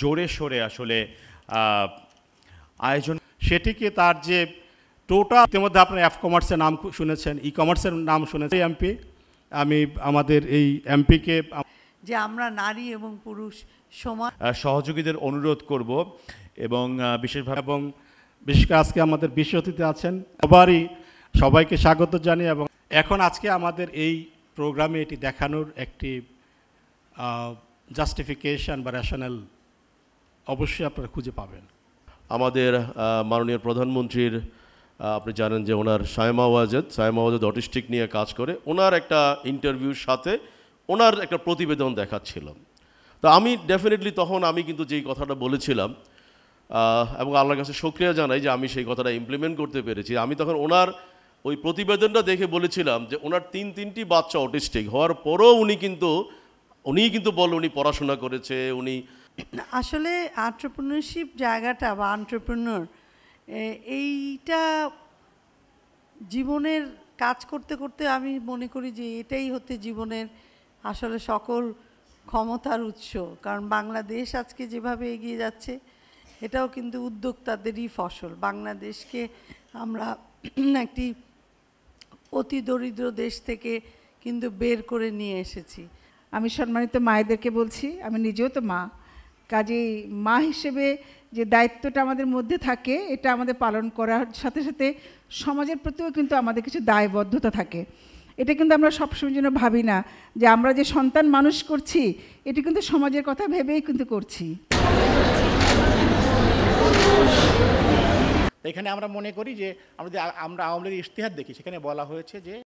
জোরে সোরে আসলে আয়োজন সেটিকে তার যে টোটাল ইতিমধ্যে আপনার অ্যাপ কমার্সের নাম শুনেছেন ই কমার্সের নাম শুনেছেন এমপি আমি আমাদের এই এমপিকে যে আমরা নারী এবং পুরুষ সমান সহযোগীদের অনুরোধ করব এবং বিশেষভাবে এবং বিশেষ করে আজকে আমাদের বিশ্ব অতিথি আছেন সবারই সবাইকে স্বাগত জানিয়ে এবং এখন আজকে আমাদের এই প্রোগ্রামে এটি দেখানোর একটি জাস্টিফিকেশন বা রেশনাল অবশ্যই আপনারা খুঁজে পাবেন আমাদের মাননীয় প্রধানমন্ত্রীর আপনি জানেন যে ওনার সায়মা ওয়াজেদ সায়মা ওয়াজেদ অটিস্টিক নিয়ে কাজ করে ওনার একটা ইন্টারভিউর সাথে ওনার একটা প্রতিবেদন দেখাচ্ছিলাম তো আমি ডেফিনেটলি তখন আমি কিন্তু যেই কথাটা বলেছিলাম এবং আল্লাহর কাছে সক্রিয়া জানাই যে আমি সেই কথাটা ইমপ্লিমেন্ট করতে পেরেছি আমি তখন ওনার ওই প্রতিবেদনটা দেখে বলেছিলাম যে ওনার তিন তিনটি বাচ্চা অটিস্টিক হওয়ার পরও উনি কিন্তু উনিই কিন্তু বল উনি পড়াশোনা করেছে উনি আসলে আন্টারপ্রিনারশিপ জায়গাটা বা আন্টারপ্রিনর এইটা জীবনের কাজ করতে করতে আমি মনে করি যে এটাই হতে জীবনের আসলে সকল ক্ষমতার উৎস কারণ বাংলাদেশ আজকে যেভাবে এগিয়ে যাচ্ছে এটাও কিন্তু উদ্যোক্তাদেরই ফসল বাংলাদেশকে আমরা একটি অতি দরিদ্র দেশ থেকে কিন্তু বের করে নিয়ে এসেছি আমি সম্মানিত মায়েদেরকে বলছি আমি নিজেও তো মা কাজেই মা হিসেবে যে দায়িত্বটা আমাদের মধ্যে থাকে এটা আমাদের পালন করার সাথে সাথে সমাজের প্রতিও কিন্তু আমাদের কিছু দায়বদ্ধতা থাকে এটা কিন্তু আমরা সবসময় যেন ভাবি না যে আমরা যে সন্তান মানুষ করছি এটি কিন্তু সমাজের কথা ভেবেই কিন্তু করছি এখানে আমরা মনে করি যে আমরা আমরা আওয়ামী লীগের ইশতেহার দেখি সেখানে বলা হয়েছে যে